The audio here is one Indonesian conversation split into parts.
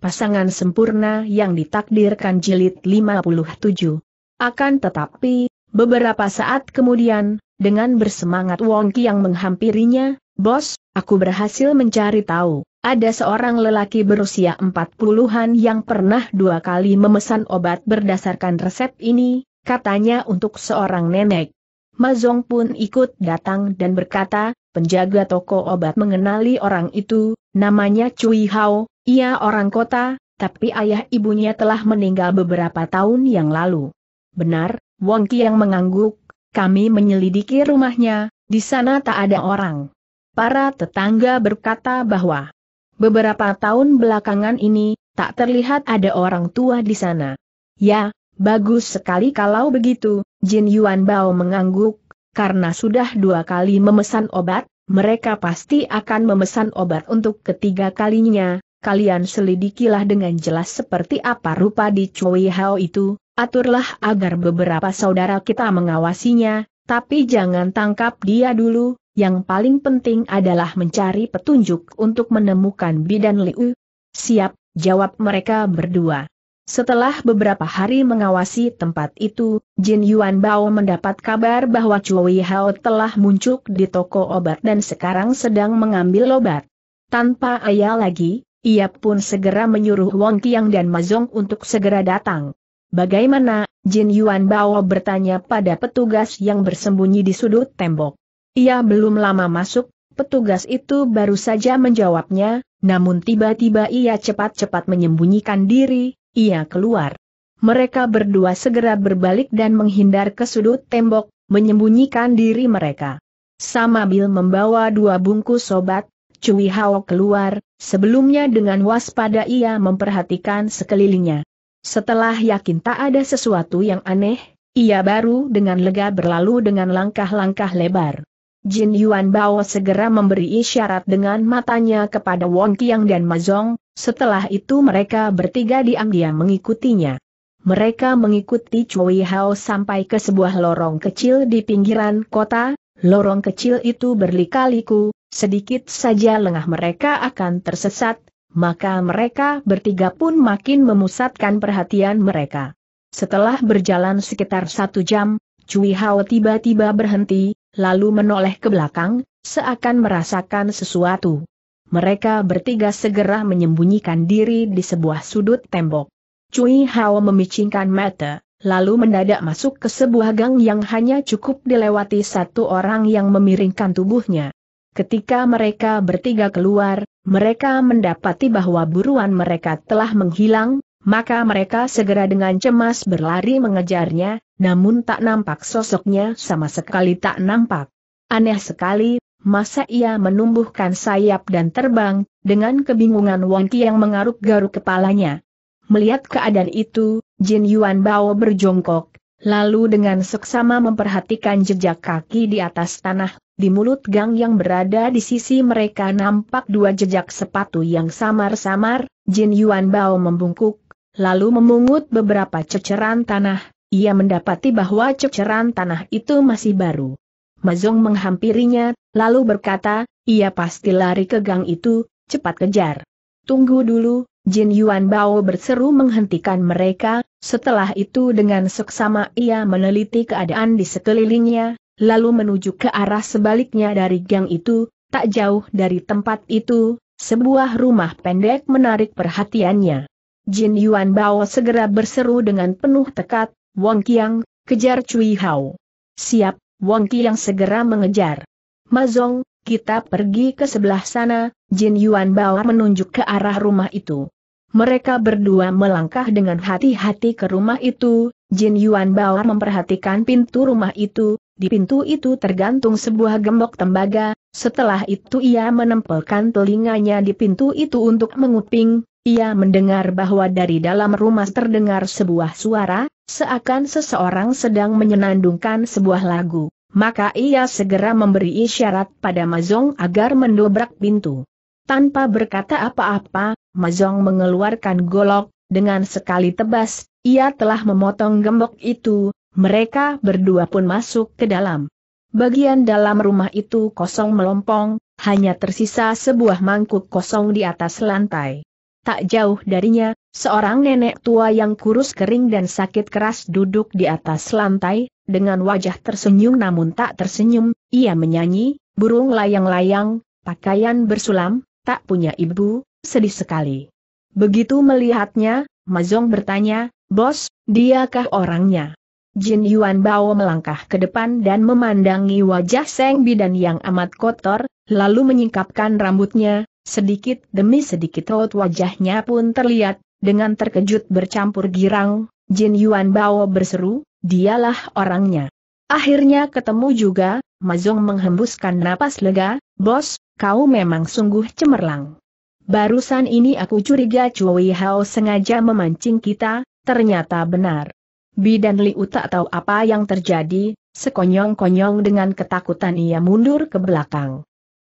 pasangan sempurna yang ditakdirkan jilid 57. Akan tetapi, beberapa saat kemudian, dengan bersemangat Wong yang menghampirinya, Bos, aku berhasil mencari tahu, ada seorang lelaki berusia 40-an yang pernah dua kali memesan obat berdasarkan resep ini, katanya untuk seorang nenek. Mazong pun ikut datang dan berkata, penjaga toko obat mengenali orang itu, namanya Cui Hao, ia orang kota, tapi ayah ibunya telah meninggal beberapa tahun yang lalu. Benar, Ki yang mengangguk, kami menyelidiki rumahnya, di sana tak ada orang. Para tetangga berkata bahwa beberapa tahun belakangan ini, tak terlihat ada orang tua di sana. Ya, bagus sekali kalau begitu, Jin Yuan Bao mengangguk, karena sudah dua kali memesan obat, mereka pasti akan memesan obat untuk ketiga kalinya, kalian selidikilah dengan jelas seperti apa rupa di Cui Hao itu, aturlah agar beberapa saudara kita mengawasinya, tapi jangan tangkap dia dulu, yang paling penting adalah mencari petunjuk untuk menemukan bidan Liu. Siap, jawab mereka berdua. Setelah beberapa hari mengawasi tempat itu, Jin Yuan Bao mendapat kabar bahwa Cui Hao telah muncul di toko obat dan sekarang sedang mengambil obat. Tanpa ayah lagi, ia pun segera menyuruh Wong Tiang dan Mazong untuk segera datang. Bagaimana, Jin Yuan Bao bertanya pada petugas yang bersembunyi di sudut tembok. Ia belum lama masuk, petugas itu baru saja menjawabnya, namun tiba-tiba ia cepat-cepat menyembunyikan diri, ia keluar. Mereka berdua segera berbalik dan menghindar ke sudut tembok, menyembunyikan diri mereka. Samabil membawa dua bungkus sobat, Cui Hao keluar, sebelumnya dengan waspada ia memperhatikan sekelilingnya. Setelah yakin tak ada sesuatu yang aneh, ia baru dengan lega berlalu dengan langkah-langkah lebar. Jin Yuan Bao segera memberi isyarat dengan matanya kepada Wong Kiang dan Mazong, setelah itu mereka bertiga diam-diam mengikutinya. Mereka mengikuti Cui Hao sampai ke sebuah lorong kecil di pinggiran kota, lorong kecil itu berlikaliku sedikit saja lengah mereka akan tersesat, maka mereka bertiga pun makin memusatkan perhatian mereka. Setelah berjalan sekitar satu jam, Cui Hao tiba-tiba berhenti, lalu menoleh ke belakang, seakan merasakan sesuatu. Mereka bertiga segera menyembunyikan diri di sebuah sudut tembok. Cui Hao memicingkan mata, lalu mendadak masuk ke sebuah gang yang hanya cukup dilewati satu orang yang memiringkan tubuhnya. Ketika mereka bertiga keluar, mereka mendapati bahwa buruan mereka telah menghilang, maka mereka segera dengan cemas berlari mengejarnya, namun tak nampak sosoknya sama sekali tak nampak. Aneh sekali, masa ia menumbuhkan sayap dan terbang, dengan kebingungan Wangki yang mengaruk-garuk kepalanya. Melihat keadaan itu, Jin Yuan Bao berjongkok, lalu dengan seksama memperhatikan jejak kaki di atas tanah, di mulut gang yang berada di sisi mereka nampak dua jejak sepatu yang samar-samar, Jin Yuan Bao membungkuk, lalu memungut beberapa ceceran tanah, ia mendapati bahwa ceceran tanah itu masih baru. Mazong menghampirinya, lalu berkata, ia pasti lari ke gang itu, cepat kejar. Tunggu dulu, Jin Yuan Bao berseru menghentikan mereka, setelah itu dengan seksama ia meneliti keadaan di sekelilingnya, lalu menuju ke arah sebaliknya dari gang itu, tak jauh dari tempat itu, sebuah rumah pendek menarik perhatiannya. Jin Yuan Bao segera berseru dengan penuh tekad, Wang Kiang, kejar Cui Hao. Siap, Wang Kiang segera mengejar. Mazong, kita pergi ke sebelah sana, Jin Yuan Bao menunjuk ke arah rumah itu. Mereka berdua melangkah dengan hati-hati ke rumah itu, Jin Yuan Bao memperhatikan pintu rumah itu, di pintu itu tergantung sebuah gembok tembaga, setelah itu ia menempelkan telinganya di pintu itu untuk menguping, ia mendengar bahwa dari dalam rumah terdengar sebuah suara, seakan seseorang sedang menyenandungkan sebuah lagu maka ia segera memberi isyarat pada Mazong agar mendobrak pintu. Tanpa berkata apa-apa, Mazong mengeluarkan golok, dengan sekali tebas, ia telah memotong gembok itu, mereka berdua pun masuk ke dalam. Bagian dalam rumah itu kosong melompong, hanya tersisa sebuah mangkuk kosong di atas lantai tak jauh darinya, seorang nenek tua yang kurus kering dan sakit keras duduk di atas lantai, dengan wajah tersenyum namun tak tersenyum, ia menyanyi, burung layang-layang, pakaian bersulam, tak punya ibu, sedih sekali. Begitu melihatnya, Mazong bertanya, Bos, diakah orangnya? Jin Yuan Bao melangkah ke depan dan memandangi wajah Seng Bidan yang amat kotor, lalu menyingkapkan rambutnya, Sedikit demi sedikit raut wajahnya pun terlihat, dengan terkejut bercampur girang, Jin Yuan Bao berseru, dialah orangnya. Akhirnya ketemu juga, Mazong menghembuskan napas lega, bos, kau memang sungguh cemerlang. Barusan ini aku curiga Cui Hao sengaja memancing kita, ternyata benar. Bi Bidan Liu tak tahu apa yang terjadi, sekonyong-konyong dengan ketakutan ia mundur ke belakang.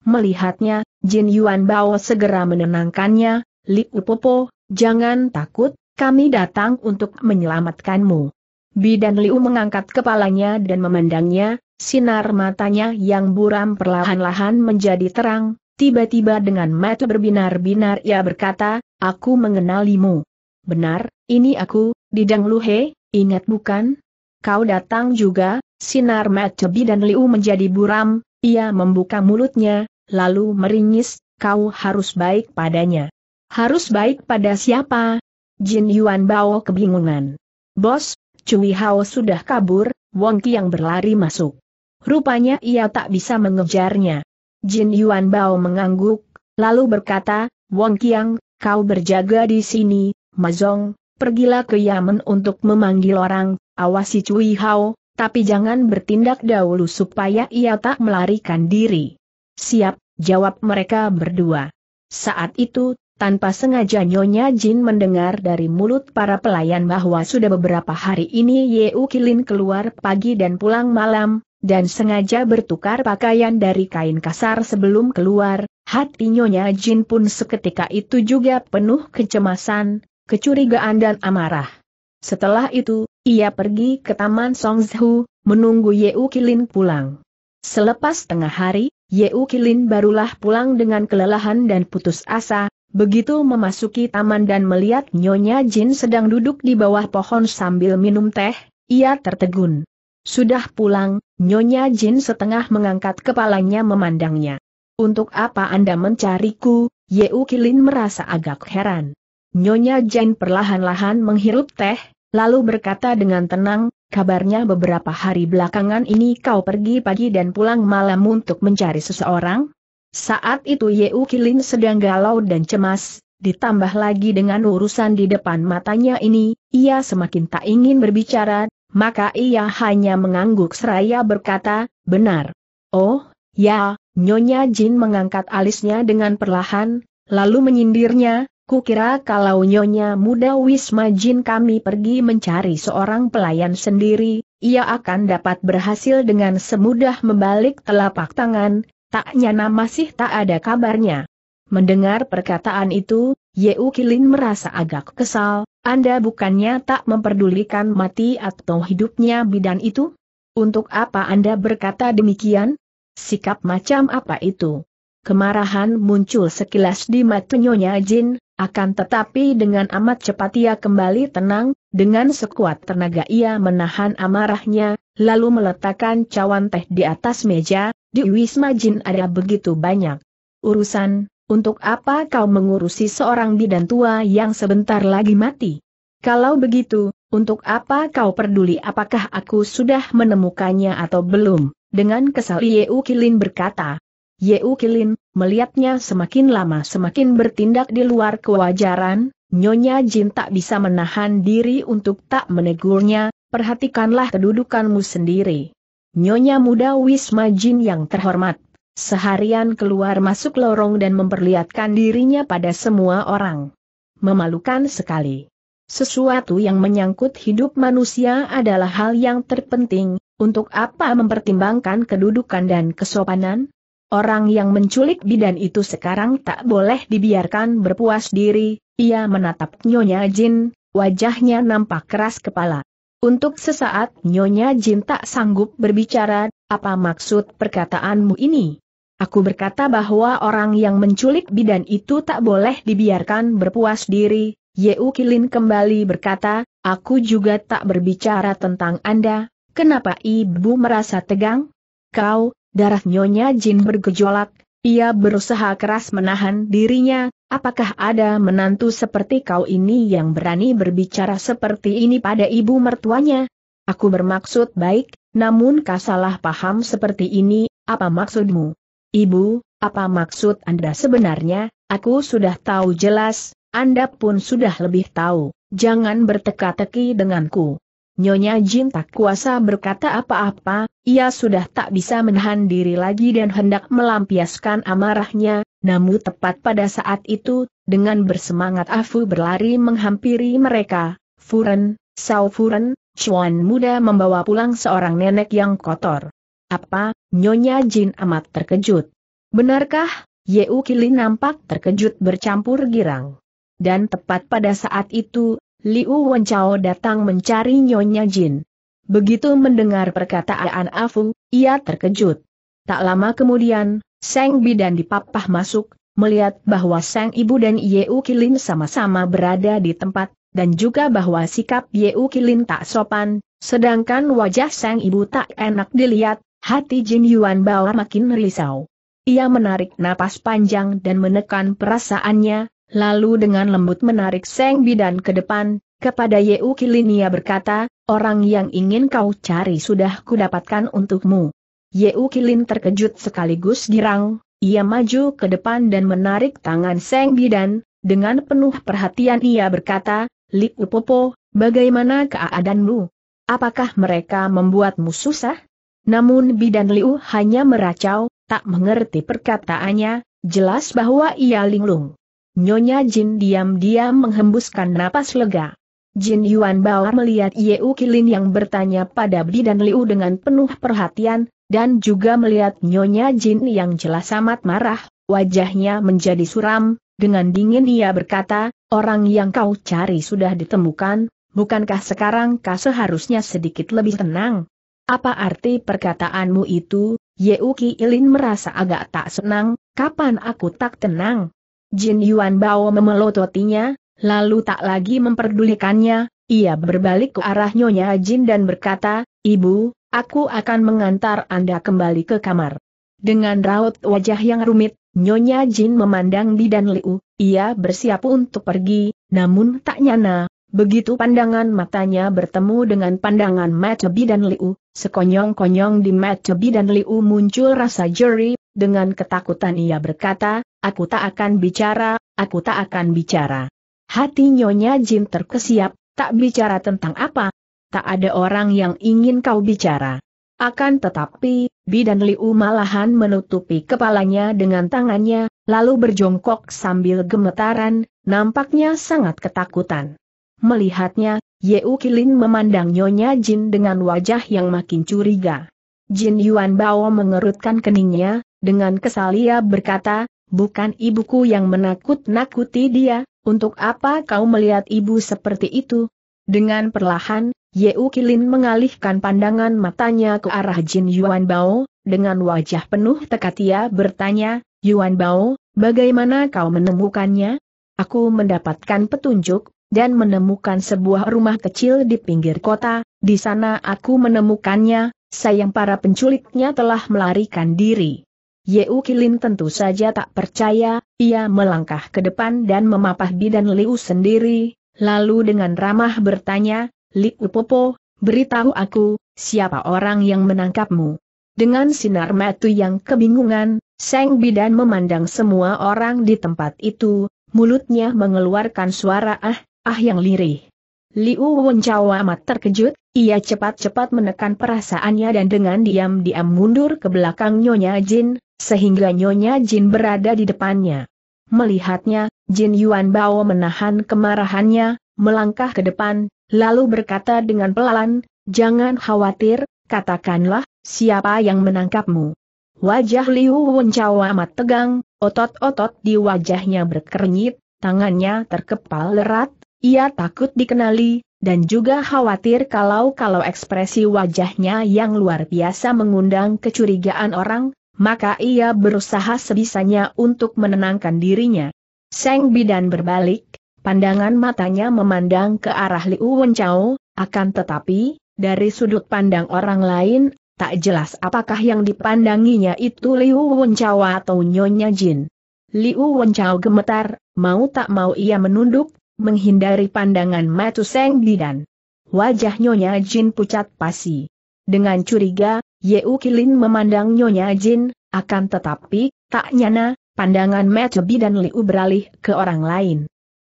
Melihatnya, Jin Yuan Bao segera menenangkannya, Li Popo, jangan takut, kami datang untuk menyelamatkanmu. Bi dan Liu mengangkat kepalanya dan memandangnya, sinar matanya yang buram perlahan-lahan menjadi terang, tiba-tiba dengan mata berbinar-binar ia berkata, aku mengenalimu. Benar, ini aku, Didang Luhe, ingat bukan? Kau datang juga, sinar mata dan Liu menjadi buram, ia membuka mulutnya, lalu meringis, kau harus baik padanya. Harus baik pada siapa? Jin Yuan Bao kebingungan. Bos, Cui Hao sudah kabur, Wong yang berlari masuk. Rupanya ia tak bisa mengejarnya. Jin Yuan Bao mengangguk, lalu berkata, Wong Kiang, kau berjaga di sini, Mazong, pergilah ke Yaman untuk memanggil orang, awasi Cui Hao, tapi jangan bertindak dahulu supaya ia tak melarikan diri. Siap, jawab mereka berdua. Saat itu, tanpa sengaja Nyonya Jin mendengar dari mulut para pelayan bahwa sudah beberapa hari ini Yeu Kilin keluar pagi dan pulang malam, dan sengaja bertukar pakaian dari kain kasar sebelum keluar, hati Nyonya Jin pun seketika itu juga penuh kecemasan, kecurigaan dan amarah. Setelah itu, ia pergi ke Taman Songzhu, menunggu Yeu Kilin pulang. Selepas tengah hari, Yeu Kilin barulah pulang dengan kelelahan dan putus asa, begitu memasuki taman dan melihat Nyonya Jin sedang duduk di bawah pohon sambil minum teh, ia tertegun. Sudah pulang, Nyonya Jin setengah mengangkat kepalanya memandangnya. Untuk apa Anda mencariku? Yeu Kilin merasa agak heran. Nyonya Jin perlahan-lahan menghirup teh, lalu berkata dengan tenang, Kabarnya beberapa hari belakangan ini kau pergi pagi dan pulang malam untuk mencari seseorang? Saat itu Yeu Kilin sedang galau dan cemas, ditambah lagi dengan urusan di depan matanya ini, ia semakin tak ingin berbicara, maka ia hanya mengangguk seraya berkata, benar. Oh, ya, Nyonya Jin mengangkat alisnya dengan perlahan, lalu menyindirnya, Kukira kalau Nyonya Muda Wisma Jin kami pergi mencari seorang pelayan sendiri, ia akan dapat berhasil dengan semudah membalik telapak tangan, tak nyana masih tak ada kabarnya. Mendengar perkataan itu, Yeu Kilin merasa agak kesal, Anda bukannya tak memperdulikan mati atau hidupnya bidan itu? Untuk apa Anda berkata demikian? Sikap macam apa itu? Kemarahan muncul sekilas di mata Nyonya Jin, akan tetapi dengan amat cepat ia kembali tenang, dengan sekuat tenaga ia menahan amarahnya, lalu meletakkan cawan teh di atas meja, di Wisma Jin ada begitu banyak urusan, untuk apa kau mengurusi seorang bidan tua yang sebentar lagi mati? Kalau begitu, untuk apa kau peduli apakah aku sudah menemukannya atau belum? Dengan kesal Yeu Kilin berkata, Yeu Kilin, melihatnya semakin lama semakin bertindak di luar kewajaran, Nyonya Jin tak bisa menahan diri untuk tak menegurnya, perhatikanlah kedudukanmu sendiri. Nyonya muda Wisma Jin yang terhormat, seharian keluar masuk lorong dan memperlihatkan dirinya pada semua orang. Memalukan sekali. Sesuatu yang menyangkut hidup manusia adalah hal yang terpenting, untuk apa mempertimbangkan kedudukan dan kesopanan? Orang yang menculik bidan itu sekarang tak boleh dibiarkan berpuas diri, ia menatap Nyonya Jin, wajahnya nampak keras kepala. Untuk sesaat Nyonya Jin tak sanggup berbicara, apa maksud perkataanmu ini? Aku berkata bahwa orang yang menculik bidan itu tak boleh dibiarkan berpuas diri, Yeu Kilin kembali berkata, aku juga tak berbicara tentang Anda, kenapa ibu merasa tegang? Kau, Darah Nyonya Jin bergejolak, ia berusaha keras menahan dirinya, apakah ada menantu seperti kau ini yang berani berbicara seperti ini pada ibu mertuanya? Aku bermaksud baik, namun kau salah paham seperti ini, apa maksudmu? Ibu, apa maksud Anda sebenarnya? Aku sudah tahu jelas, Anda pun sudah lebih tahu, jangan berteka-teki denganku. Nyonya Jin tak kuasa berkata apa-apa, ia sudah tak bisa menahan diri lagi dan hendak melampiaskan amarahnya, namun tepat pada saat itu, dengan bersemangat Afu berlari menghampiri mereka, Furen, Sao Furen, Chuan muda membawa pulang seorang nenek yang kotor. Apa, Nyonya Jin amat terkejut. Benarkah, Yeu Kili nampak terkejut bercampur girang. Dan tepat pada saat itu, Liu Wenchao datang mencari Nyonya Jin. Begitu mendengar perkataan Afu, ia terkejut. Tak lama kemudian, Seng Bi dan Dipapah masuk, melihat bahwa Seng Ibu dan Yeu Kilin sama-sama berada di tempat, dan juga bahwa sikap Yeu Kilin tak sopan, sedangkan wajah Seng Ibu tak enak dilihat, hati Jin Yuan Bawa makin risau. Ia menarik napas panjang dan menekan perasaannya, Lalu dengan lembut menarik Seng Bidan ke depan, kepada Yeu Kilinia berkata, orang yang ingin kau cari sudah kudapatkan untukmu. Yeu Kilin terkejut sekaligus girang, ia maju ke depan dan menarik tangan Seng Bidan, dengan penuh perhatian ia berkata, Liu Popo, bagaimana keadaanmu? Apakah mereka membuatmu susah? Namun Bidan Liu hanya meracau, tak mengerti perkataannya, jelas bahwa ia linglung. Nyonya Jin diam-diam menghembuskan napas lega. Jin Yuan Bao melihat U Kilin yang bertanya pada Bi dan Liu dengan penuh perhatian, dan juga melihat Nyonya Jin yang jelas amat marah, wajahnya menjadi suram, dengan dingin ia berkata, orang yang kau cari sudah ditemukan, bukankah sekarang kau seharusnya sedikit lebih tenang? Apa arti perkataanmu itu? Ye U Kilin merasa agak tak senang, kapan aku tak tenang? Jin Yuan Bao memelototinya, lalu tak lagi memperdulikannya, ia berbalik ke arah Nyonya Jin dan berkata, Ibu, aku akan mengantar Anda kembali ke kamar. Dengan raut wajah yang rumit, Nyonya Jin memandang Bidan Liu, ia bersiap untuk pergi, namun tak nyana, begitu pandangan matanya bertemu dengan pandangan mata Bidan Liu, sekonyong-konyong di mata Bidan Liu muncul rasa jeri, dengan ketakutan ia berkata, aku tak akan bicara, aku tak akan bicara. Hati Nyonya Jin terkesiap, tak bicara tentang apa? Tak ada orang yang ingin kau bicara. Akan tetapi, Bidan Liu malahan menutupi kepalanya dengan tangannya, lalu berjongkok sambil gemetaran, nampaknya sangat ketakutan. Melihatnya, Yeu Kilin memandang Nyonya Jin dengan wajah yang makin curiga. Jin Yuan Bao mengerutkan keningnya, dengan kesal ia berkata, bukan ibuku yang menakut-nakuti dia, untuk apa kau melihat ibu seperti itu? Dengan perlahan, Yeu Kilin mengalihkan pandangan matanya ke arah Jin Yuan Bao, dengan wajah penuh tekad ia bertanya, Yuan Bao, bagaimana kau menemukannya? Aku mendapatkan petunjuk, dan menemukan sebuah rumah kecil di pinggir kota, di sana aku menemukannya, sayang para penculiknya telah melarikan diri. Yeu Kilin tentu saja tak percaya, ia melangkah ke depan dan memapah bidan Liu sendiri, lalu dengan ramah bertanya, Liu Popo, beritahu aku, siapa orang yang menangkapmu? Dengan sinar mata yang kebingungan, Seng Bidan memandang semua orang di tempat itu, mulutnya mengeluarkan suara ah, ah yang lirih. Liu Wenchao amat terkejut, ia cepat-cepat menekan perasaannya dan dengan diam-diam mundur ke belakang Nyonya Jin, sehingga Nyonya Jin berada di depannya. Melihatnya, Jin Yuan Bao menahan kemarahannya, melangkah ke depan, lalu berkata dengan pelan, Jangan khawatir, katakanlah, siapa yang menangkapmu? Wajah Liu Wenchao amat tegang, otot-otot di wajahnya berkernyit, tangannya terkepal lerat. ia takut dikenali, dan juga khawatir kalau-kalau ekspresi wajahnya yang luar biasa mengundang kecurigaan orang, maka ia berusaha sebisanya untuk menenangkan dirinya. Seng Bidan berbalik, pandangan matanya memandang ke arah Liu Wenchao, akan tetapi, dari sudut pandang orang lain, tak jelas apakah yang dipandanginya itu Liu Wenchao atau Nyonya Jin. Liu Wenchao gemetar, mau tak mau ia menunduk, menghindari pandangan matu Seng Bidan. Wajah Nyonya Jin pucat pasi. Dengan curiga, Yeu Kilin memandang Nyonya Jin, akan tetapi, tak nyana, pandangan Mechebi dan Liu beralih ke orang lain.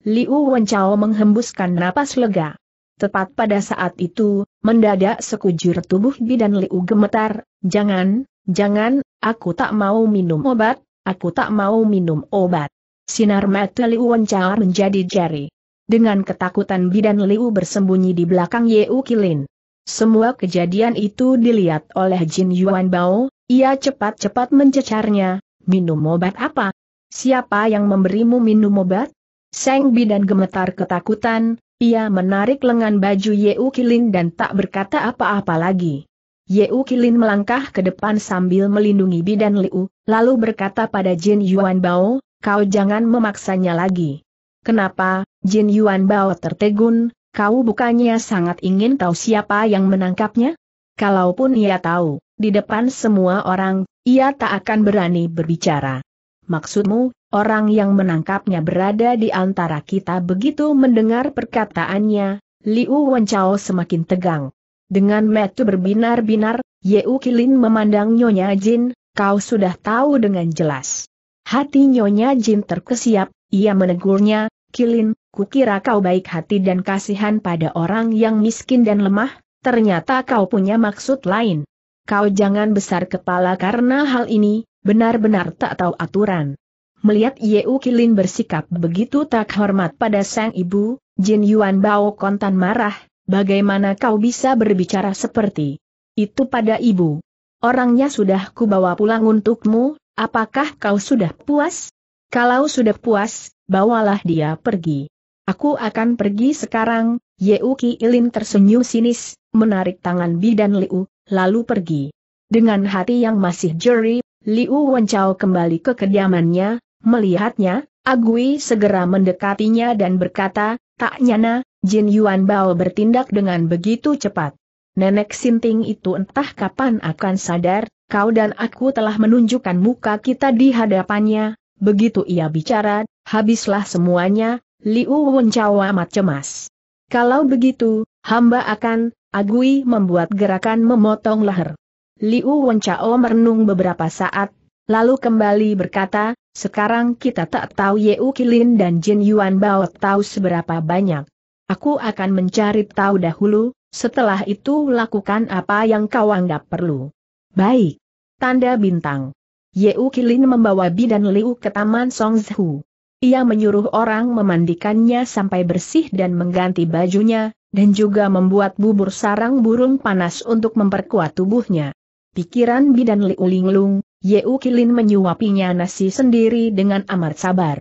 Liu Wenchao menghembuskan napas lega. Tepat pada saat itu, mendadak sekujur tubuh bidan Liu gemetar, jangan, jangan, aku tak mau minum obat, aku tak mau minum obat. Sinar mata Liu Wenchao menjadi jari. Dengan ketakutan bidan Liu bersembunyi di belakang Yeu Kilin. Semua kejadian itu dilihat oleh Jin Yuan Bao, ia cepat-cepat mencecarnya, minum obat apa? Siapa yang memberimu minum obat? Seng Bidan gemetar ketakutan, ia menarik lengan baju Yeu Kilin dan tak berkata apa-apa lagi. Yeu Kilin melangkah ke depan sambil melindungi Bidan Liu, lalu berkata pada Jin Yuan Bao, kau jangan memaksanya lagi. Kenapa, Jin Yuan Bao tertegun, Kau bukannya sangat ingin tahu siapa yang menangkapnya? Kalaupun ia tahu, di depan semua orang, ia tak akan berani berbicara. Maksudmu, orang yang menangkapnya berada di antara kita begitu mendengar perkataannya, Liu Wenchao semakin tegang. Dengan metu berbinar-binar, Yeu Kilin memandang Nyonya Jin, kau sudah tahu dengan jelas. Hati Nyonya Jin terkesiap, ia menegurnya, Kilin, Kukira kau baik hati dan kasihan pada orang yang miskin dan lemah, ternyata kau punya maksud lain. Kau jangan besar kepala karena hal ini, benar-benar tak tahu aturan. Melihat Yeu Kilin bersikap begitu tak hormat pada sang ibu, Jin Yuan Bao kontan marah, bagaimana kau bisa berbicara seperti itu pada ibu? Orangnya sudah kubawa pulang untukmu, apakah kau sudah puas? Kalau sudah puas, bawalah dia pergi. Aku akan pergi sekarang, Yeuki Ilin tersenyum sinis, menarik tangan bidan Liu, lalu pergi. Dengan hati yang masih jeri, Liu Wencao kembali ke kediamannya, melihatnya, Agui segera mendekatinya dan berkata, tak nyana, Jin Yuan Bao bertindak dengan begitu cepat. Nenek Sinting itu entah kapan akan sadar, kau dan aku telah menunjukkan muka kita di hadapannya, begitu ia bicara, habislah semuanya, Liu Wencawa amat cemas. Kalau begitu, hamba akan, Agui membuat gerakan memotong leher. Liu Wencao merenung beberapa saat, lalu kembali berkata, sekarang kita tak tahu Yeu Kilin dan Jin Yuan Bao tahu seberapa banyak. Aku akan mencari tahu dahulu, setelah itu lakukan apa yang kau anggap perlu. Baik. Tanda bintang. Yeu Kilin membawa Bi dan Liu ke Taman Songzhu. Ia menyuruh orang memandikannya sampai bersih dan mengganti bajunya, dan juga membuat bubur sarang burung panas untuk memperkuat tubuhnya. Pikiran bidan Li Ulinglung, Yeu Kilin menyuapinya nasi sendiri dengan amat sabar.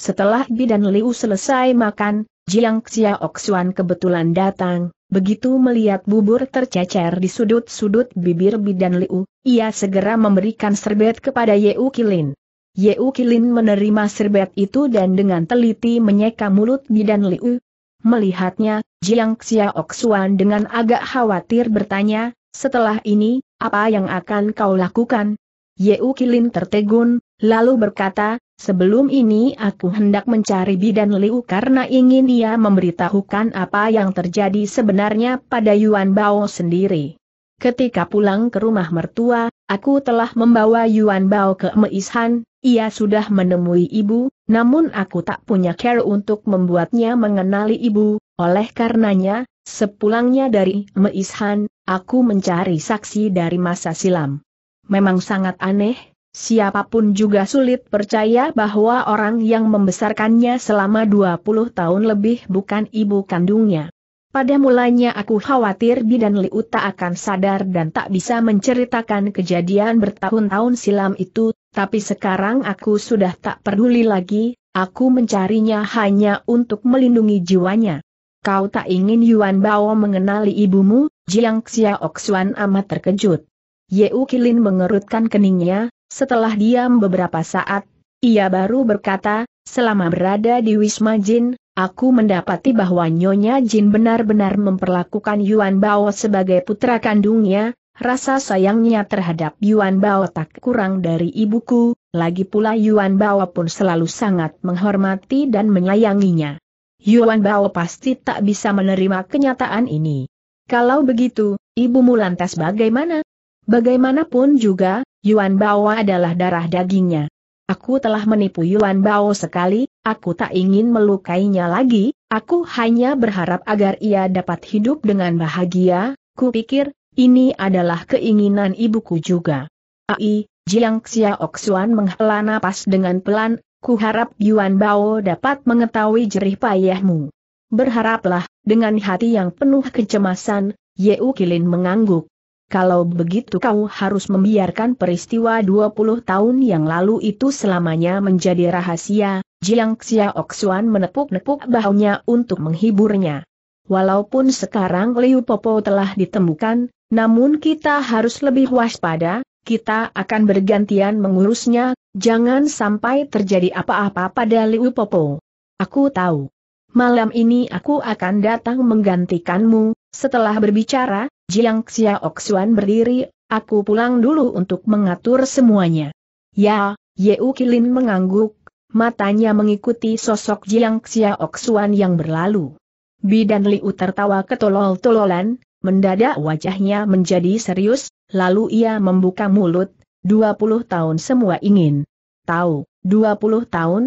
Setelah bidan Liu selesai makan, Jiang Xiaoxuan kebetulan datang, begitu melihat bubur tercecer di sudut-sudut bibir bidan Liu, ia segera memberikan serbet kepada Yeu Kilin. Yeu Kilin menerima serbet itu dan dengan teliti menyeka mulut bidan Liu. Melihatnya, Jiang Xiaoxuan dengan agak khawatir bertanya, setelah ini, apa yang akan kau lakukan? Yeu Kilin tertegun, lalu berkata, sebelum ini aku hendak mencari bidan Liu karena ingin ia memberitahukan apa yang terjadi sebenarnya pada Yuan Bao sendiri. Ketika pulang ke rumah mertua, aku telah membawa Yuan Bao ke Meishan, ia sudah menemui ibu, namun aku tak punya care untuk membuatnya mengenali ibu, oleh karenanya, sepulangnya dari Meishan, aku mencari saksi dari masa silam. Memang sangat aneh, siapapun juga sulit percaya bahwa orang yang membesarkannya selama 20 tahun lebih bukan ibu kandungnya. Pada mulanya aku khawatir Bidan Liu tak akan sadar dan tak bisa menceritakan kejadian bertahun-tahun silam itu, tapi sekarang aku sudah tak peduli lagi, aku mencarinya hanya untuk melindungi jiwanya. Kau tak ingin Yuan Bao mengenali ibumu, Jiang Xiaoxuan amat terkejut. Ye Ukilin mengerutkan keningnya, setelah diam beberapa saat, ia baru berkata, selama berada di Wisma Jin, aku mendapati bahwa Nyonya Jin benar-benar memperlakukan Yuan Bao sebagai putra kandungnya, Rasa sayangnya terhadap Yuan Bao tak kurang dari ibuku, lagi pula Yuan Bao pun selalu sangat menghormati dan menyayanginya. Yuan Bao pasti tak bisa menerima kenyataan ini. Kalau begitu, ibumu lantas bagaimana? Bagaimanapun juga, Yuan Bao adalah darah dagingnya. Aku telah menipu Yuan Bao sekali, aku tak ingin melukainya lagi, aku hanya berharap agar ia dapat hidup dengan bahagia, ku pikir ini adalah keinginan ibuku juga. Ai, Jiang Xiaoxuan menghela napas dengan pelan, ku harap Yuan Bao dapat mengetahui jerih payahmu. Berharaplah, dengan hati yang penuh kecemasan, Yeu Kilin mengangguk. Kalau begitu kau harus membiarkan peristiwa 20 tahun yang lalu itu selamanya menjadi rahasia, Jiang Xiaoxuan menepuk-nepuk bahunya untuk menghiburnya. Walaupun sekarang Liu Popo telah ditemukan, namun kita harus lebih waspada, kita akan bergantian mengurusnya, jangan sampai terjadi apa-apa pada Liu Popo. Aku tahu. Malam ini aku akan datang menggantikanmu, setelah berbicara, Jiang Xiaoxuan berdiri, aku pulang dulu untuk mengatur semuanya. Ya, Yeu Kilin mengangguk, matanya mengikuti sosok Jiang Xiaoxuan yang berlalu. Bidan Liu tertawa ketolol-tololan, mendadak wajahnya menjadi serius, lalu ia membuka mulut, 20 tahun semua ingin. Tahu, 20 tahun?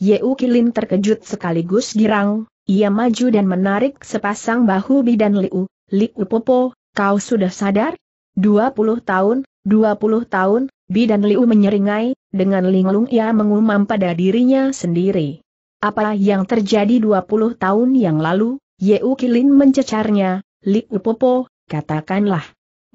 Yeu Kilin terkejut sekaligus girang, ia maju dan menarik sepasang bahu bidan Liu, Liu Popo, kau sudah sadar? 20 tahun, 20 tahun, bidan Liu menyeringai, dengan linglung ia mengumam pada dirinya sendiri. Apa yang terjadi 20 tahun yang lalu, Yeu Kilin mencecarnya, Li Upopo, katakanlah.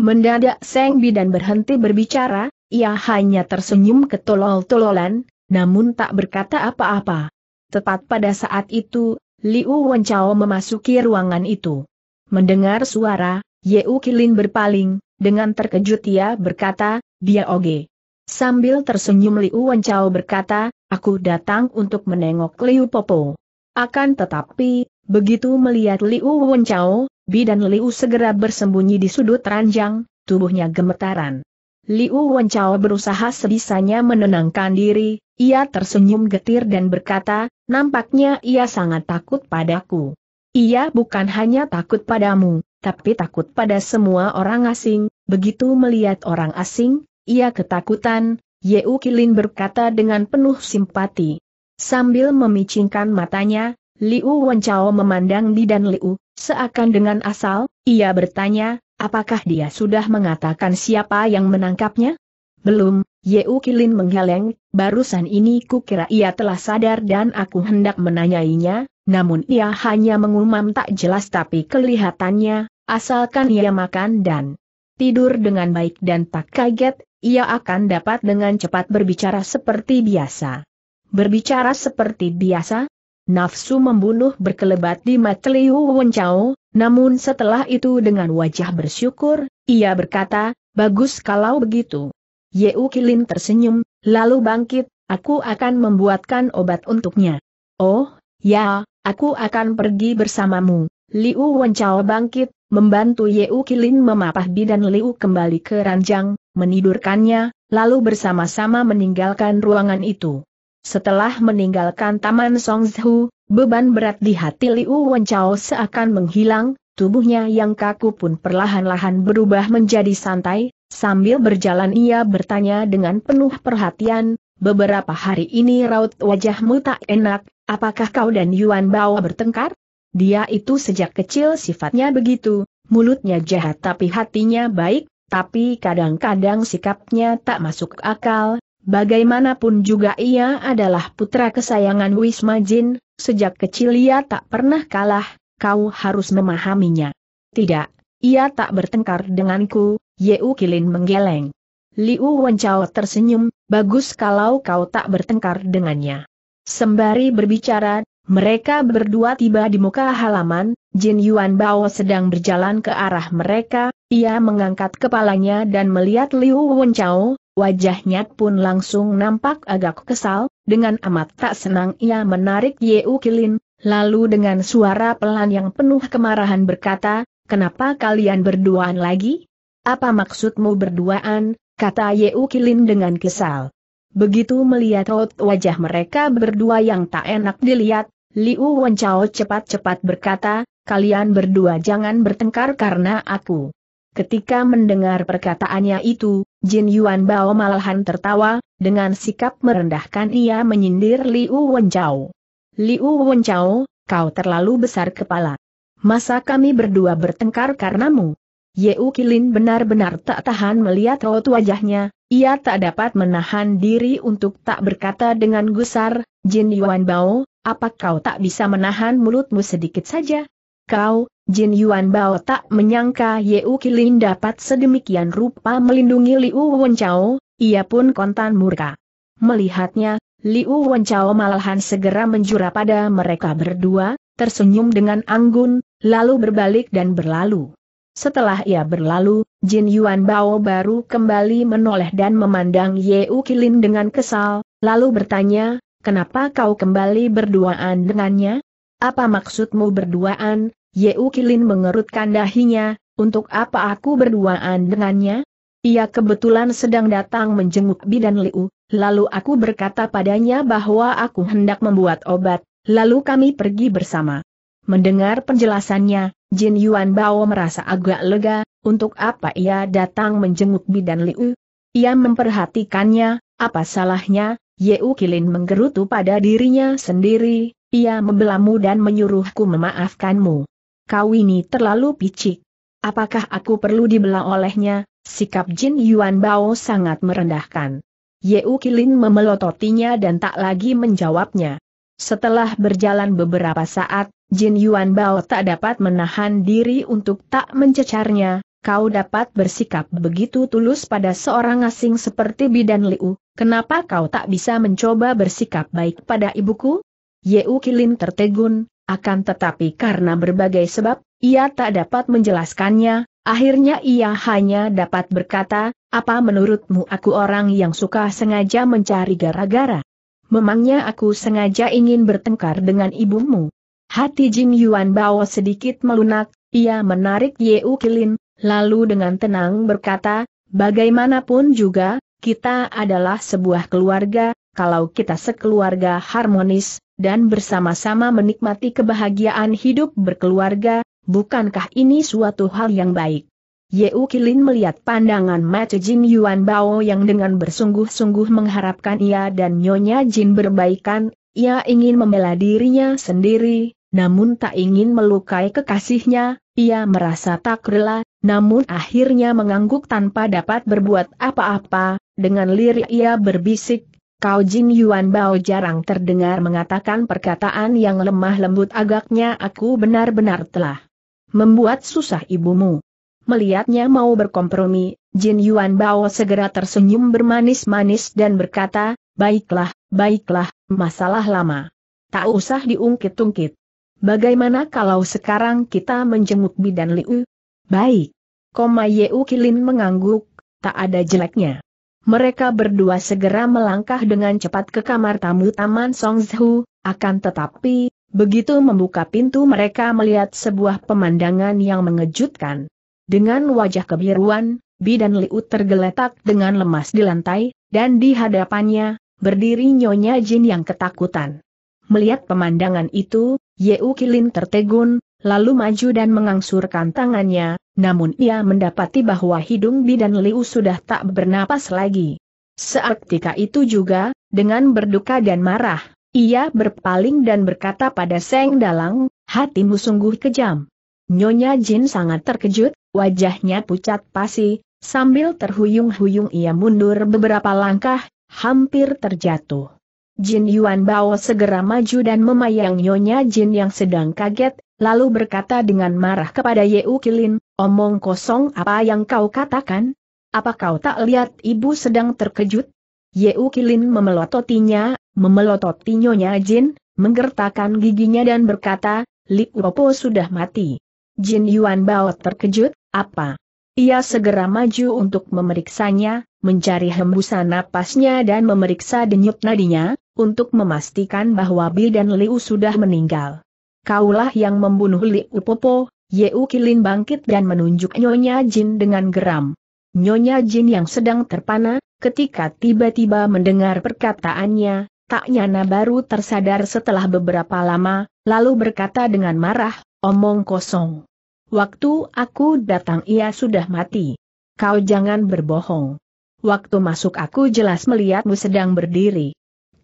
Mendadak Seng dan berhenti berbicara, ia hanya tersenyum ketolol-tololan, namun tak berkata apa-apa. Tepat pada saat itu, Liu Wenchao memasuki ruangan itu. Mendengar suara, Yeu Kilin berpaling, dengan terkejut ia berkata, dia oge. Sambil tersenyum Liu Wencao berkata, aku datang untuk menengok Liu Popo. Akan tetapi, begitu melihat Liu Wencao, bidan Liu segera bersembunyi di sudut ranjang, tubuhnya gemetaran. Liu Wencao berusaha sebisanya menenangkan diri, ia tersenyum getir dan berkata, nampaknya ia sangat takut padaku. Ia bukan hanya takut padamu, tapi takut pada semua orang asing, begitu melihat orang asing, ia ketakutan, Yeu Kilin berkata dengan penuh simpati. Sambil memicingkan matanya, Liu Wencao memandang di dan Liu, seakan dengan asal, ia bertanya, apakah dia sudah mengatakan siapa yang menangkapnya? Belum, Yeu Kilin menggeleng, barusan ini kukira ia telah sadar dan aku hendak menanyainya, namun ia hanya mengumam tak jelas tapi kelihatannya, asalkan ia makan dan tidur dengan baik dan tak kaget, ia akan dapat dengan cepat berbicara seperti biasa. Berbicara seperti biasa, nafsu membunuh berkelebat di Matliu Liu namun setelah itu dengan wajah bersyukur, ia berkata, bagus kalau begitu. Yeu Kilin tersenyum, lalu bangkit, aku akan membuatkan obat untuknya. Oh, ya, aku akan pergi bersamamu. Liu Wenchao bangkit, membantu Yeu Kilin memapah bidan Liu kembali ke ranjang, menidurkannya, lalu bersama-sama meninggalkan ruangan itu. Setelah meninggalkan Taman Songzhu, beban berat di hati Liu Wenchao seakan menghilang, tubuhnya yang kaku pun perlahan-lahan berubah menjadi santai, sambil berjalan ia bertanya dengan penuh perhatian, beberapa hari ini raut wajahmu tak enak, apakah kau dan Yuan Bao bertengkar? Dia itu sejak kecil sifatnya begitu, mulutnya jahat tapi hatinya baik, tapi kadang-kadang sikapnya tak masuk akal, bagaimanapun juga ia adalah putra kesayangan Wisma Jin, sejak kecil ia tak pernah kalah, kau harus memahaminya. Tidak, ia tak bertengkar denganku, Yeu Kilin menggeleng. Liu Wencao tersenyum, bagus kalau kau tak bertengkar dengannya. Sembari berbicara, mereka berdua tiba di muka halaman, Jin Yuan Bao sedang berjalan ke arah mereka, ia mengangkat kepalanya dan melihat Liu Wenchao, wajahnya pun langsung nampak agak kesal, dengan amat tak senang ia menarik U Kilin, lalu dengan suara pelan yang penuh kemarahan berkata, kenapa kalian berduaan lagi? Apa maksudmu berduaan, kata U Kilin dengan kesal. Begitu melihat wajah mereka berdua yang tak enak dilihat, Liu Wenchao cepat-cepat berkata, kalian berdua jangan bertengkar karena aku. Ketika mendengar perkataannya itu, Jin Yuan Bao malahan tertawa, dengan sikap merendahkan ia menyindir Liu Wenchao. Liu Wenchao, kau terlalu besar kepala. Masa kami berdua bertengkar karenamu? Yeu Kilin benar-benar tak tahan melihat raut wajahnya, ia tak dapat menahan diri untuk tak berkata dengan gusar, Jin Yuan Bao, apa kau tak bisa menahan mulutmu sedikit saja? Kau, Jin Yuan Bao tak menyangka U Kilin dapat sedemikian rupa melindungi Liu Wenchao, ia pun kontan murka. Melihatnya, Liu Wenchao malahan segera menjura pada mereka berdua, tersenyum dengan anggun, lalu berbalik dan berlalu. Setelah ia berlalu, Jin Yuan Bao baru kembali menoleh dan memandang U Kilin dengan kesal, lalu bertanya, Kenapa kau kembali berduaan dengannya? Apa maksudmu berduaan? Yeu Kilin mengerutkan dahinya, untuk apa aku berduaan dengannya? Ia kebetulan sedang datang menjenguk Bidan Liu, lalu aku berkata padanya bahwa aku hendak membuat obat, lalu kami pergi bersama. Mendengar penjelasannya, Jin Yuan Bao merasa agak lega, untuk apa ia datang menjenguk Bidan Liu? Ia memperhatikannya, apa salahnya, Yeu Kilin menggerutu pada dirinya sendiri, ia membelamu dan menyuruhku memaafkanmu. Kau ini terlalu picik. Apakah aku perlu dibela olehnya? Sikap Jin Yuan Bao sangat merendahkan. Yeu Kilin memelototinya dan tak lagi menjawabnya. Setelah berjalan beberapa saat, Jin Yuan Bao tak dapat menahan diri untuk tak mencecarnya, kau dapat bersikap begitu tulus pada seorang asing seperti Bidan Liu, kenapa kau tak bisa mencoba bersikap baik pada ibuku? Yeu Kilin tertegun, akan tetapi karena berbagai sebab, ia tak dapat menjelaskannya, akhirnya ia hanya dapat berkata, apa menurutmu aku orang yang suka sengaja mencari gara-gara? Memangnya aku sengaja ingin bertengkar dengan ibumu? Hati Jin Yuan Bao sedikit melunak, ia menarik Yeu Kilin, lalu dengan tenang berkata, bagaimanapun juga, kita adalah sebuah keluarga, kalau kita sekeluarga harmonis, dan bersama-sama menikmati kebahagiaan hidup berkeluarga, bukankah ini suatu hal yang baik? Yeu Kilin melihat pandangan Mata Jin Yuan Bao yang dengan bersungguh-sungguh mengharapkan ia dan Nyonya Jin berbaikan, ia ingin membela dirinya sendiri, namun tak ingin melukai kekasihnya, ia merasa tak rela, namun akhirnya mengangguk tanpa dapat berbuat apa-apa, dengan lirik ia berbisik, Kau Jin Yuan Bao jarang terdengar mengatakan perkataan yang lemah lembut agaknya aku benar-benar telah membuat susah ibumu. Melihatnya mau berkompromi, Jin Yuan Bao segera tersenyum bermanis-manis dan berkata, Baiklah, baiklah, masalah lama. Tak usah diungkit-ungkit. Bagaimana kalau sekarang kita menjenguk Bidan Liu, Baik. Koma Yeu Kilin mengangguk, tak ada jeleknya. Mereka berdua segera melangkah dengan cepat ke kamar tamu Taman Songzhu, akan tetapi, begitu membuka pintu mereka melihat sebuah pemandangan yang mengejutkan. Dengan wajah kebiruan, bidan Liut tergeletak dengan lemas di lantai, dan di hadapannya, berdiri Nyonya Jin yang ketakutan. Melihat pemandangan itu, Yeu Kilin tertegun, lalu maju dan mengangsurkan tangannya, namun ia mendapati bahwa hidung bidan Liu sudah tak bernapas lagi. Seketika itu juga, dengan berduka dan marah, ia berpaling dan berkata pada Seng Dalang, hatimu sungguh kejam. Nyonya Jin sangat terkejut, wajahnya pucat pasi, sambil terhuyung-huyung ia mundur beberapa langkah, hampir terjatuh. Jin Yuan Bao segera maju dan memayang Nyonya Jin yang sedang kaget, lalu berkata dengan marah kepada Yeu Kilin, omong kosong apa yang kau katakan? Apa kau tak lihat ibu sedang terkejut? Yeu Kilin memelototinya, memelototi Jin, menggertakkan giginya dan berkata, Li Uopo sudah mati. Jin Yuan Bao terkejut, apa? Ia segera maju untuk memeriksanya, mencari hembusan napasnya dan memeriksa denyut nadinya, untuk memastikan bahwa Bi dan Liu sudah meninggal kaulah yang membunuh Liu Upopo, Yeu Kilin bangkit dan menunjuk Nyonya Jin dengan geram. Nyonya Jin yang sedang terpana, ketika tiba-tiba mendengar perkataannya, tak nyana baru tersadar setelah beberapa lama, lalu berkata dengan marah, omong kosong. Waktu aku datang ia sudah mati. Kau jangan berbohong. Waktu masuk aku jelas melihatmu sedang berdiri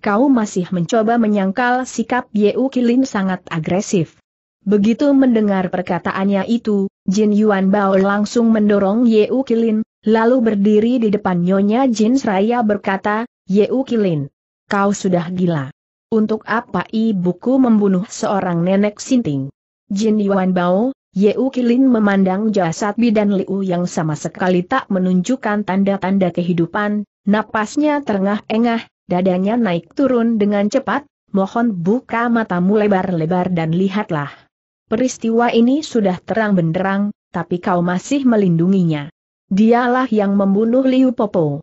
kau masih mencoba menyangkal sikap Yeu Kilin sangat agresif. Begitu mendengar perkataannya itu, Jin Yuan Bao langsung mendorong Yeu Kilin, lalu berdiri di depan Nyonya Jin Seraya berkata, Yeu Kilin, kau sudah gila. Untuk apa ibuku membunuh seorang nenek sinting? Jin Yuan Bao, Yeu Kilin memandang jasad bidan Liu yang sama sekali tak menunjukkan tanda-tanda kehidupan, napasnya terengah-engah, dadanya naik turun dengan cepat, mohon buka matamu lebar-lebar dan lihatlah. Peristiwa ini sudah terang benderang, tapi kau masih melindunginya. Dialah yang membunuh Liu Popo.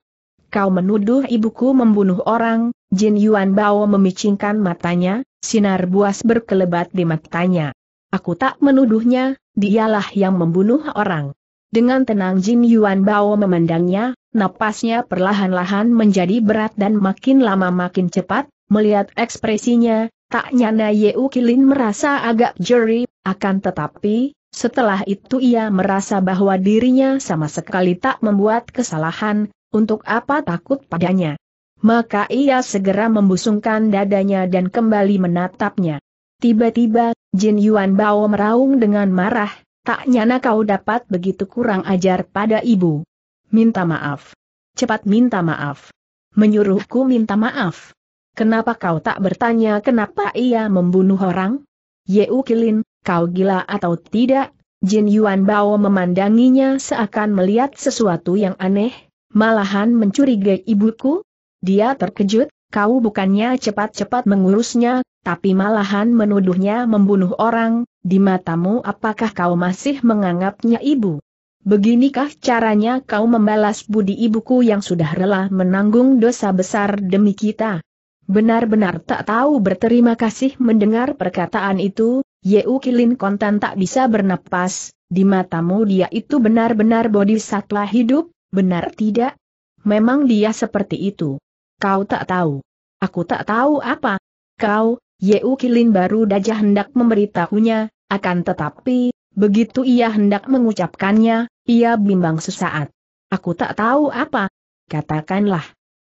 Kau menuduh ibuku membunuh orang, Jin Yuan Bao memicingkan matanya, sinar buas berkelebat di matanya. Aku tak menuduhnya, dialah yang membunuh orang. Dengan tenang Jin Yuan Bao memandangnya, Napasnya perlahan-lahan menjadi berat dan makin lama makin cepat, melihat ekspresinya, tak nyana Yeu Kilin merasa agak jeri, akan tetapi, setelah itu ia merasa bahwa dirinya sama sekali tak membuat kesalahan, untuk apa takut padanya. Maka ia segera membusungkan dadanya dan kembali menatapnya. Tiba-tiba, Jin Yuan Bao meraung dengan marah, tak nyana kau dapat begitu kurang ajar pada ibu. Minta maaf. Cepat minta maaf. Menyuruhku minta maaf. Kenapa kau tak bertanya kenapa ia membunuh orang? Yeu Kilin, kau gila atau tidak? Jin Yuan Bao memandanginya seakan melihat sesuatu yang aneh, malahan mencurigai ibuku. Dia terkejut, kau bukannya cepat-cepat mengurusnya, tapi malahan menuduhnya membunuh orang, di matamu apakah kau masih menganggapnya ibu? Beginikah caranya kau membalas budi ibuku yang sudah rela menanggung dosa besar demi kita? Benar-benar tak tahu berterima kasih mendengar perkataan itu, Yeu Kilin kontan tak bisa bernapas, di matamu dia itu benar-benar bodi bodhisatwa hidup, benar tidak? Memang dia seperti itu. Kau tak tahu. Aku tak tahu apa. Kau, Yeu Kilin baru dajah hendak memberitahunya, akan tetapi, Begitu ia hendak mengucapkannya, ia bimbang sesaat. Aku tak tahu apa. Katakanlah.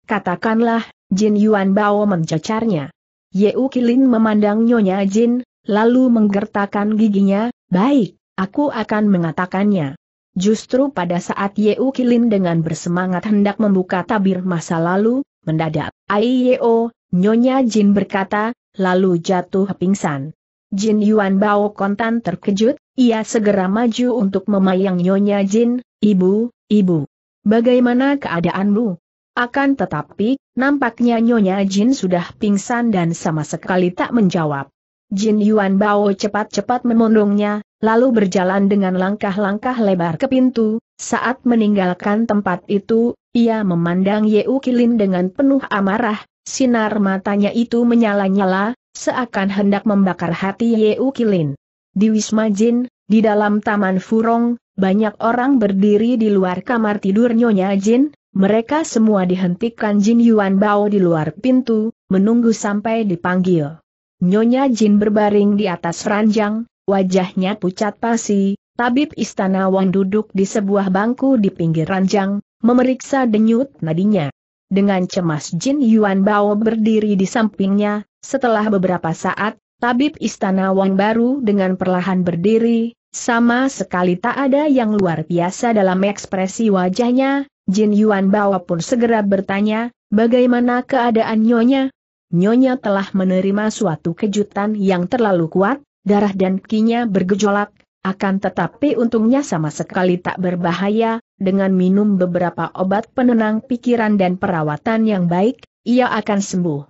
Katakanlah, Jin Yuan Bao mencecarnya. Yeu Kilin memandang Nyonya Jin, lalu menggertakkan giginya, baik, aku akan mengatakannya. Justru pada saat Yeu Kilin dengan bersemangat hendak membuka tabir masa lalu, mendadak, Aiyeo, Nyonya Jin berkata, lalu jatuh pingsan. Jin Yuan Bao kontan terkejut, ia segera maju untuk memayang Nyonya Jin, Ibu, Ibu. Bagaimana keadaanmu? Akan tetapi, nampaknya Nyonya Jin sudah pingsan dan sama sekali tak menjawab. Jin Yuan Bao cepat-cepat memondongnya, lalu berjalan dengan langkah-langkah lebar ke pintu, saat meninggalkan tempat itu, ia memandang U Kilin dengan penuh amarah, sinar matanya itu menyala-nyala, seakan hendak membakar hati U Kilin. Di Wisma Jin, di dalam Taman Furong, banyak orang berdiri di luar kamar tidur Nyonya Jin, mereka semua dihentikan Jin Yuan Bao di luar pintu, menunggu sampai dipanggil. Nyonya Jin berbaring di atas ranjang, wajahnya pucat pasi, tabib istana Wang duduk di sebuah bangku di pinggir ranjang, memeriksa denyut nadinya. Dengan cemas Jin Yuan Bao berdiri di sampingnya, setelah beberapa saat, Tabib Istana Wang baru dengan perlahan berdiri, sama sekali tak ada yang luar biasa dalam ekspresi wajahnya, Jin Yuan Bawa pun segera bertanya, bagaimana keadaan Nyonya? Nyonya telah menerima suatu kejutan yang terlalu kuat, darah dan kinya bergejolak, akan tetapi untungnya sama sekali tak berbahaya, dengan minum beberapa obat penenang pikiran dan perawatan yang baik, ia akan sembuh.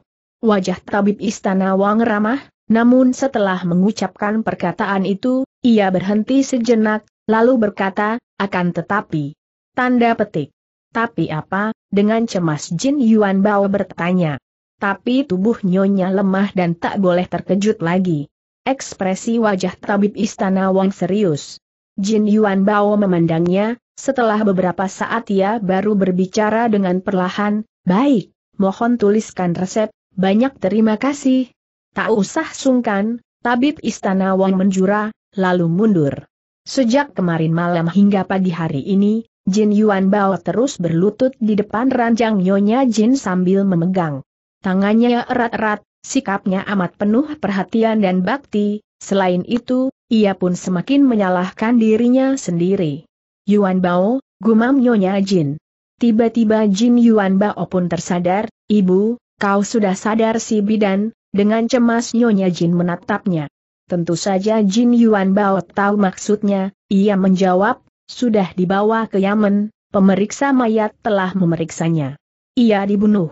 Wajah tabib istana Wang ramah, namun setelah mengucapkan perkataan itu, ia berhenti sejenak, lalu berkata, akan tetapi. Tanda petik. Tapi apa, dengan cemas Jin Yuan Bao bertanya. Tapi tubuh nyonya lemah dan tak boleh terkejut lagi. Ekspresi wajah tabib istana Wang serius. Jin Yuan Bao memandangnya, setelah beberapa saat ia baru berbicara dengan perlahan, baik, mohon tuliskan resep, banyak terima kasih, Tak usah sungkan, tabib istana Wang menjura, lalu mundur. Sejak kemarin malam hingga pagi hari ini, Jin Yuan Bao terus berlutut di depan ranjang Nyonya Jin sambil memegang tangannya erat-erat, sikapnya amat penuh perhatian dan bakti, selain itu, ia pun semakin menyalahkan dirinya sendiri. Yuan Bao, gumam Nyonya Jin. Tiba-tiba Jin Yuan Bao pun tersadar, Ibu, kau sudah sadar si bidan, dengan cemas Nyonya Jin menatapnya. Tentu saja Jin Yuan Bao tahu maksudnya, ia menjawab, sudah dibawa ke Yaman, pemeriksa mayat telah memeriksanya. Ia dibunuh.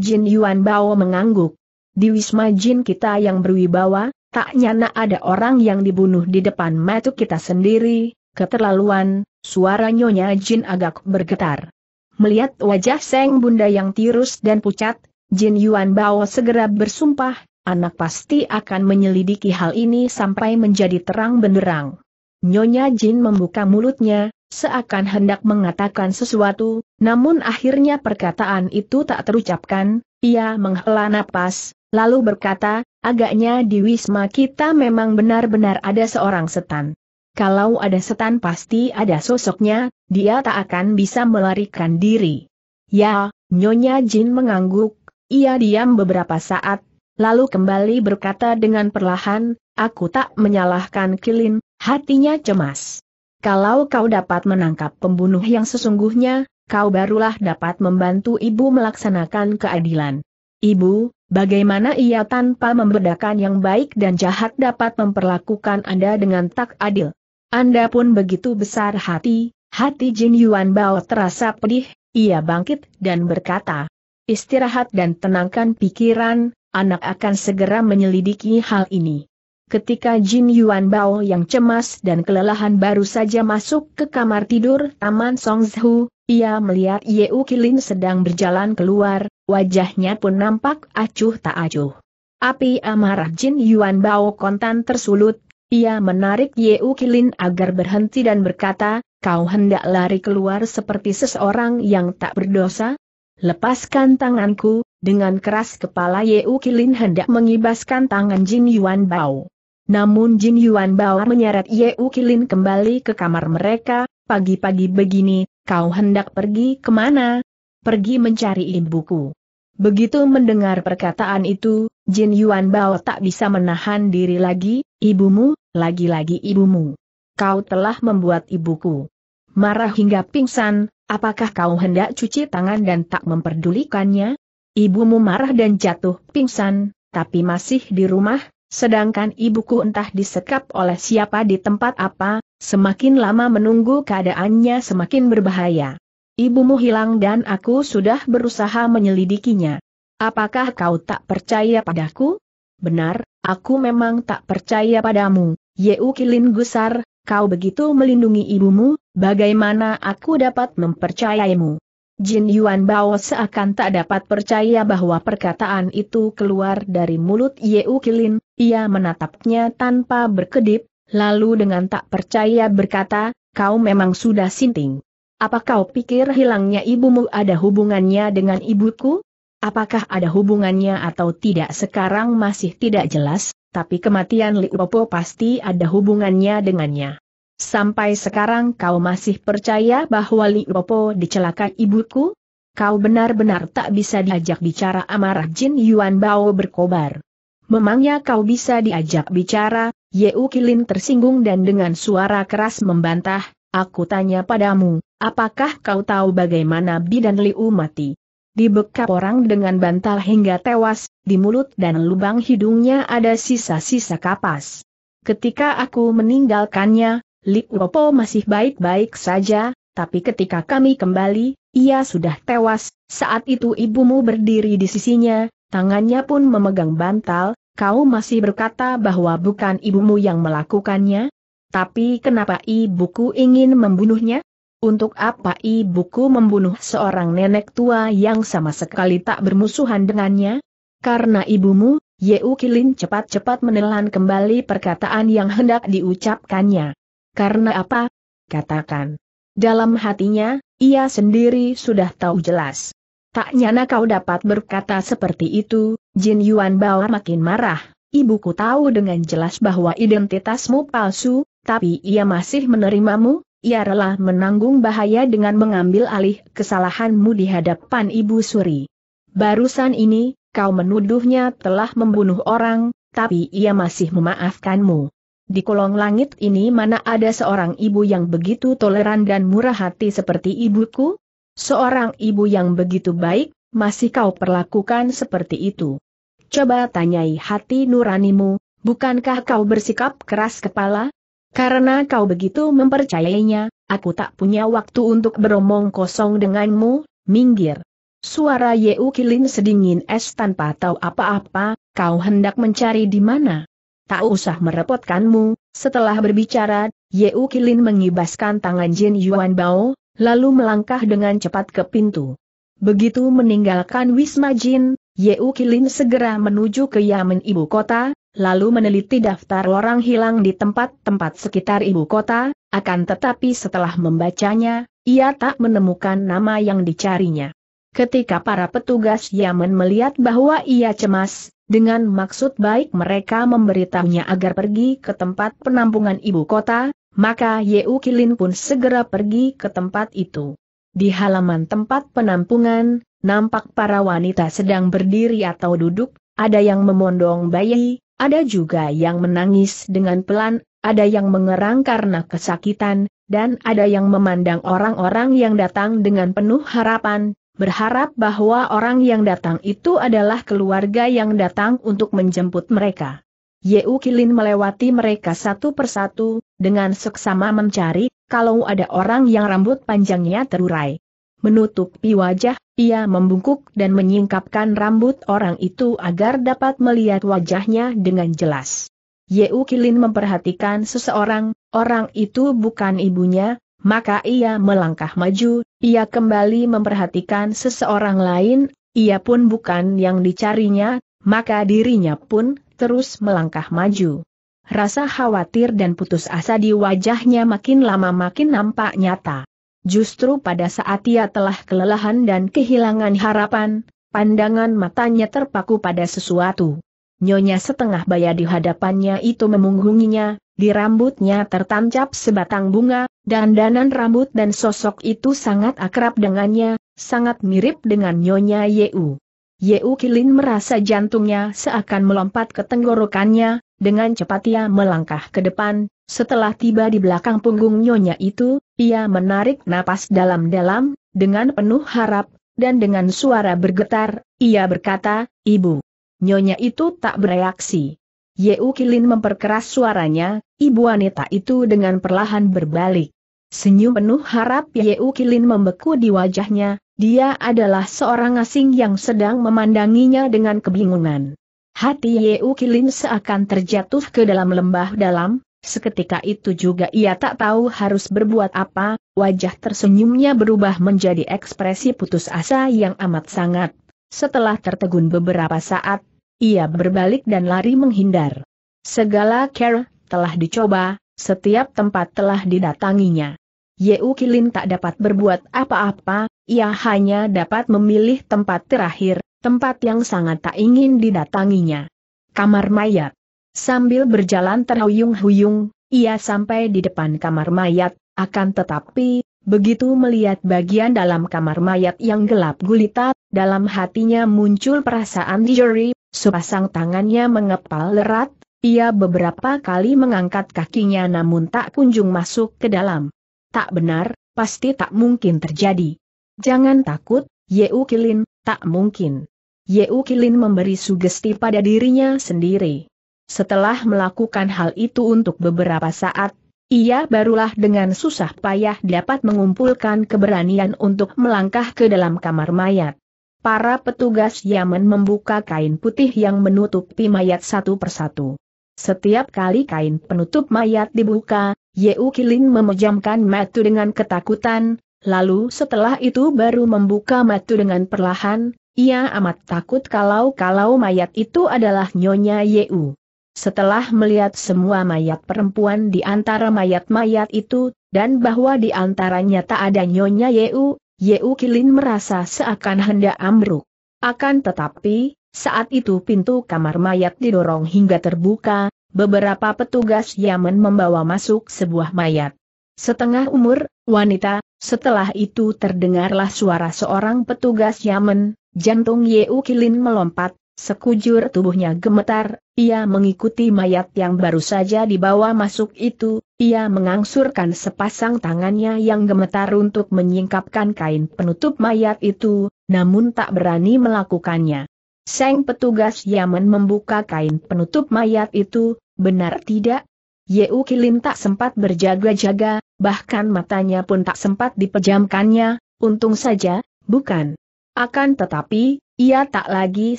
Jin Yuan Bao mengangguk. Di Wisma Jin kita yang berwibawa, tak nyana ada orang yang dibunuh di depan mata kita sendiri, keterlaluan, suara Nyonya Jin agak bergetar. Melihat wajah Seng Bunda yang tirus dan pucat, Jin Yuan Bao segera bersumpah, anak pasti akan menyelidiki hal ini sampai menjadi terang benderang. Nyonya Jin membuka mulutnya, seakan hendak mengatakan sesuatu, namun akhirnya perkataan itu tak terucapkan, ia menghela napas, lalu berkata, agaknya di Wisma kita memang benar-benar ada seorang setan. Kalau ada setan pasti ada sosoknya, dia tak akan bisa melarikan diri. Ya, Nyonya Jin mengangguk, ia diam beberapa saat, lalu kembali berkata dengan perlahan, aku tak menyalahkan Kilin, hatinya cemas. Kalau kau dapat menangkap pembunuh yang sesungguhnya, kau barulah dapat membantu ibu melaksanakan keadilan. Ibu, bagaimana ia tanpa membedakan yang baik dan jahat dapat memperlakukan Anda dengan tak adil? Anda pun begitu besar hati, hati Jin Yuan Bao terasa pedih, ia bangkit dan berkata, Istirahat dan tenangkan pikiran, anak akan segera menyelidiki hal ini. Ketika Jin Yuan Bao yang cemas dan kelelahan baru saja masuk ke kamar tidur Taman Songzhu, ia melihat U Kilin sedang berjalan keluar, wajahnya pun nampak acuh tak acuh. Api amarah Jin Yuan Bao kontan tersulut, ia menarik U Kilin agar berhenti dan berkata, kau hendak lari keluar seperti seseorang yang tak berdosa? Lepaskan tanganku, dengan keras kepala Yeukilin Kilin hendak mengibaskan tangan Jin Yuan Bao. Namun Jin Yuan Bao menyeret Ye Kilin kembali ke kamar mereka, pagi-pagi begini, kau hendak pergi kemana? Pergi mencari ibuku. Begitu mendengar perkataan itu, Jin Yuan Bao tak bisa menahan diri lagi, ibumu, lagi-lagi ibumu. Kau telah membuat ibuku marah hingga pingsan, Apakah kau hendak cuci tangan dan tak memperdulikannya? Ibumu marah dan jatuh pingsan, tapi masih di rumah, sedangkan ibuku entah disekap oleh siapa di tempat apa, semakin lama menunggu keadaannya semakin berbahaya. Ibumu hilang dan aku sudah berusaha menyelidikinya. Apakah kau tak percaya padaku? Benar, aku memang tak percaya padamu, Yeu Kilin Gusar, kau begitu melindungi ibumu, Bagaimana aku dapat mempercayaimu? Jin Yuan Bao seakan tak dapat percaya bahwa perkataan itu keluar dari mulut Ye Kilin, ia menatapnya tanpa berkedip, lalu dengan tak percaya berkata, kau memang sudah sinting. Apa kau pikir hilangnya ibumu ada hubungannya dengan ibuku? Apakah ada hubungannya atau tidak sekarang masih tidak jelas, tapi kematian Liupo pasti ada hubungannya dengannya. Sampai sekarang kau masih percaya bahwa Liopo dicelakai ibuku? Kau benar-benar tak bisa diajak bicara amarah Jin Yuan Bao berkobar. Memangnya kau bisa diajak bicara, Yeu Kilin tersinggung dan dengan suara keras membantah, aku tanya padamu, apakah kau tahu bagaimana Bidan Liu mati? Dibekap orang dengan bantal hingga tewas, di mulut dan lubang hidungnya ada sisa-sisa kapas. Ketika aku meninggalkannya, Liuopo masih baik-baik saja, tapi ketika kami kembali, ia sudah tewas, saat itu ibumu berdiri di sisinya, tangannya pun memegang bantal, kau masih berkata bahwa bukan ibumu yang melakukannya? Tapi kenapa ibuku ingin membunuhnya? Untuk apa ibuku membunuh seorang nenek tua yang sama sekali tak bermusuhan dengannya? Karena ibumu, Yeu Kilin cepat-cepat menelan kembali perkataan yang hendak diucapkannya. Karena apa? Katakan. Dalam hatinya, ia sendiri sudah tahu jelas. Tak nyana kau dapat berkata seperti itu, Jin Yuan Bao makin marah. Ibuku tahu dengan jelas bahwa identitasmu palsu, tapi ia masih menerimamu, ia rela menanggung bahaya dengan mengambil alih kesalahanmu di hadapan ibu suri. Barusan ini, kau menuduhnya telah membunuh orang, tapi ia masih memaafkanmu. Di kolong langit ini mana ada seorang ibu yang begitu toleran dan murah hati seperti ibuku? Seorang ibu yang begitu baik, masih kau perlakukan seperti itu. Coba tanyai hati nuranimu, bukankah kau bersikap keras kepala? Karena kau begitu mempercayainya, aku tak punya waktu untuk beromong kosong denganmu, minggir. Suara Yeu Kilin sedingin es tanpa tahu apa-apa, kau hendak mencari di mana? tak usah merepotkanmu, setelah berbicara, Ye Kilin mengibaskan tangan Jin Yuan Bao, lalu melangkah dengan cepat ke pintu. Begitu meninggalkan Wisma Jin, Ye Kilin segera menuju ke Yamen ibu kota, lalu meneliti daftar orang hilang di tempat-tempat sekitar ibu kota, akan tetapi setelah membacanya, ia tak menemukan nama yang dicarinya. Ketika para petugas Yaman melihat bahwa ia cemas, dengan maksud baik mereka memberitahunya agar pergi ke tempat penampungan ibu kota, maka Yeu Kilin pun segera pergi ke tempat itu. Di halaman tempat penampungan, nampak para wanita sedang berdiri atau duduk, ada yang memondong bayi, ada juga yang menangis dengan pelan, ada yang mengerang karena kesakitan, dan ada yang memandang orang-orang yang datang dengan penuh harapan, berharap bahwa orang yang datang itu adalah keluarga yang datang untuk menjemput mereka. Yeu Kilin melewati mereka satu persatu, dengan seksama mencari, kalau ada orang yang rambut panjangnya terurai. Menutupi wajah, ia membungkuk dan menyingkapkan rambut orang itu agar dapat melihat wajahnya dengan jelas. Yeu Kilin memperhatikan seseorang, orang itu bukan ibunya, maka ia melangkah maju, ia kembali memperhatikan seseorang lain, ia pun bukan yang dicarinya, maka dirinya pun terus melangkah maju. Rasa khawatir dan putus asa di wajahnya makin lama makin nampak nyata. Justru pada saat ia telah kelelahan dan kehilangan harapan, pandangan matanya terpaku pada sesuatu. Nyonya setengah baya di hadapannya itu memunggunginya, di rambutnya tertancap sebatang bunga, dan danan rambut dan sosok itu sangat akrab dengannya, sangat mirip dengan Nyonya Yeu. Yeu Kilin merasa jantungnya seakan melompat ke tenggorokannya, dengan cepat ia melangkah ke depan, setelah tiba di belakang punggung Nyonya itu, ia menarik napas dalam-dalam, dengan penuh harap, dan dengan suara bergetar, ia berkata, Ibu. Nyonya itu tak bereaksi. Yeu Kilin memperkeras suaranya, ibu wanita itu dengan perlahan berbalik. Senyum penuh harap Yeu Kilin membeku di wajahnya, dia adalah seorang asing yang sedang memandanginya dengan kebingungan. Hati Yeu Kilin seakan terjatuh ke dalam lembah dalam, Seketika itu juga ia tak tahu harus berbuat apa, wajah tersenyumnya berubah menjadi ekspresi putus asa yang amat sangat. Setelah tertegun beberapa saat, ia berbalik dan lari menghindar. Segala care telah dicoba, setiap tempat telah didatanginya. Yeu Kilin tak dapat berbuat apa-apa, ia hanya dapat memilih tempat terakhir, tempat yang sangat tak ingin didatanginya. Kamar mayat. Sambil berjalan terhuyung-huyung, ia sampai di depan kamar mayat, akan tetapi, Begitu melihat bagian dalam kamar mayat yang gelap gulita, dalam hatinya muncul perasaan dijeri, sepasang tangannya mengepal lerat, ia beberapa kali mengangkat kakinya namun tak kunjung masuk ke dalam. Tak benar, pasti tak mungkin terjadi. Jangan takut, Yeu Kilin, tak mungkin. Yeu Kilin memberi sugesti pada dirinya sendiri. Setelah melakukan hal itu untuk beberapa saat, ia barulah dengan susah payah dapat mengumpulkan keberanian untuk melangkah ke dalam kamar mayat. Para petugas Yaman membuka kain putih yang menutupi mayat satu persatu. Setiap kali kain penutup mayat dibuka, Yeu Kilin memejamkan mata dengan ketakutan, lalu setelah itu baru membuka mata dengan perlahan, ia amat takut kalau-kalau mayat itu adalah Nyonya Yeu. Setelah melihat semua mayat perempuan di antara mayat-mayat itu, dan bahwa di antaranya tak ada Nyonya Yeu, Yeu Kilin merasa seakan hendak ambruk. Akan tetapi, saat itu pintu kamar mayat didorong hingga terbuka, beberapa petugas Yaman membawa masuk sebuah mayat. Setengah umur, wanita, setelah itu terdengarlah suara seorang petugas Yaman, jantung Yeu Kilin melompat, Sekujur tubuhnya gemetar, ia mengikuti mayat yang baru saja dibawa masuk itu, ia mengangsurkan sepasang tangannya yang gemetar untuk menyingkapkan kain penutup mayat itu, namun tak berani melakukannya. Seng petugas Yaman membuka kain penutup mayat itu, benar tidak? Yeu Kilin tak sempat berjaga-jaga, bahkan matanya pun tak sempat dipejamkannya, untung saja, bukan. Akan tetapi, ia tak lagi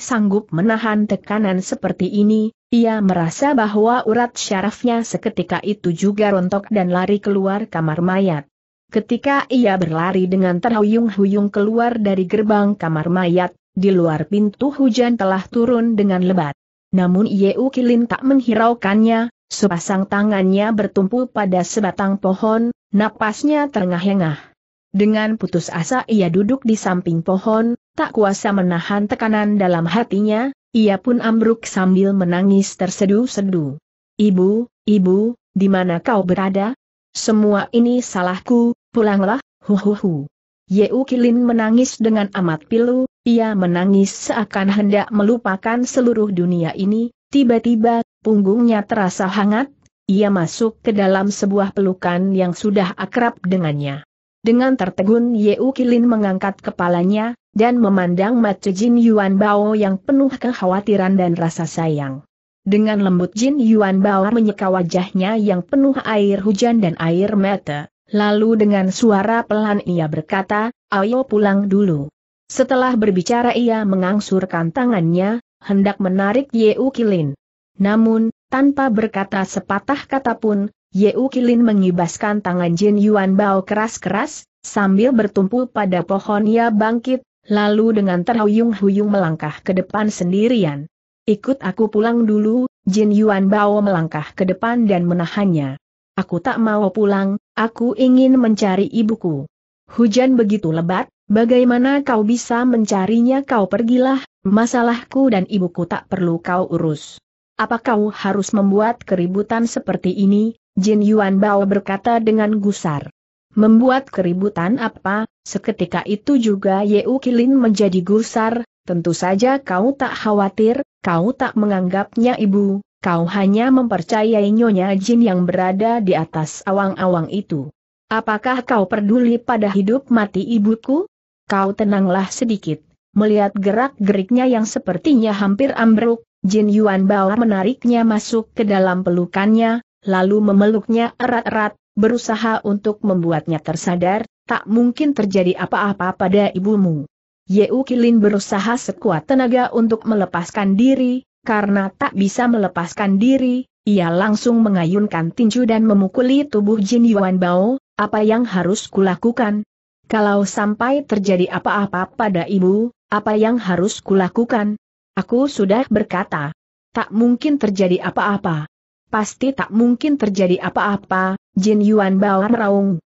sanggup menahan tekanan seperti ini, ia merasa bahwa urat syarafnya seketika itu juga rontok dan lari keluar kamar mayat. Ketika ia berlari dengan terhuyung-huyung keluar dari gerbang kamar mayat, di luar pintu hujan telah turun dengan lebat. Namun Yeu Kilin tak menghiraukannya, sepasang tangannya bertumpu pada sebatang pohon, napasnya terengah-engah. Dengan putus asa ia duduk di samping pohon, tak kuasa menahan tekanan dalam hatinya, ia pun ambruk sambil menangis tersedu-sedu. Ibu, ibu, di mana kau berada? Semua ini salahku, pulanglah, hu hu Yeu Kilin menangis dengan amat pilu, ia menangis seakan hendak melupakan seluruh dunia ini, tiba-tiba, punggungnya terasa hangat, ia masuk ke dalam sebuah pelukan yang sudah akrab dengannya. Dengan tertegun Yeu Kilin mengangkat kepalanya, dan memandang mata Jin Yuan Bao yang penuh kekhawatiran dan rasa sayang. Dengan lembut Jin Yuan Bao menyeka wajahnya yang penuh air hujan dan air mata, lalu dengan suara pelan ia berkata, ayo pulang dulu. Setelah berbicara ia mengangsurkan tangannya, hendak menarik Yeu Kilin. Namun, tanpa berkata sepatah kata pun, Yeu Kilin mengibaskan tangan Jin Yuan Bao keras-keras, sambil bertumpu pada pohon ia bangkit, lalu dengan terhuyung-huyung melangkah ke depan sendirian. Ikut aku pulang dulu, Jin Yuan Bao melangkah ke depan dan menahannya. Aku tak mau pulang, aku ingin mencari ibuku. Hujan begitu lebat, bagaimana kau bisa mencarinya kau pergilah, masalahku dan ibuku tak perlu kau urus. Apa kau harus membuat keributan seperti ini, Jin Yuan Bao berkata dengan gusar. Membuat keributan apa, seketika itu juga Yeukilin Kilin menjadi gusar, tentu saja kau tak khawatir, kau tak menganggapnya ibu, kau hanya mempercayai Nyonya Jin yang berada di atas awang-awang itu. Apakah kau peduli pada hidup mati ibuku? Kau tenanglah sedikit, melihat gerak-geriknya yang sepertinya hampir ambruk, Jin Yuan Bao menariknya masuk ke dalam pelukannya, lalu memeluknya erat-erat, berusaha untuk membuatnya tersadar, tak mungkin terjadi apa-apa pada ibumu. Yeu Kilin berusaha sekuat tenaga untuk melepaskan diri, karena tak bisa melepaskan diri, ia langsung mengayunkan tinju dan memukuli tubuh Jin Yuan Bao, apa yang harus kulakukan? Kalau sampai terjadi apa-apa pada ibu, apa yang harus kulakukan? Aku sudah berkata, tak mungkin terjadi apa-apa pasti tak mungkin terjadi apa-apa, Jin Yuan Bao Raung,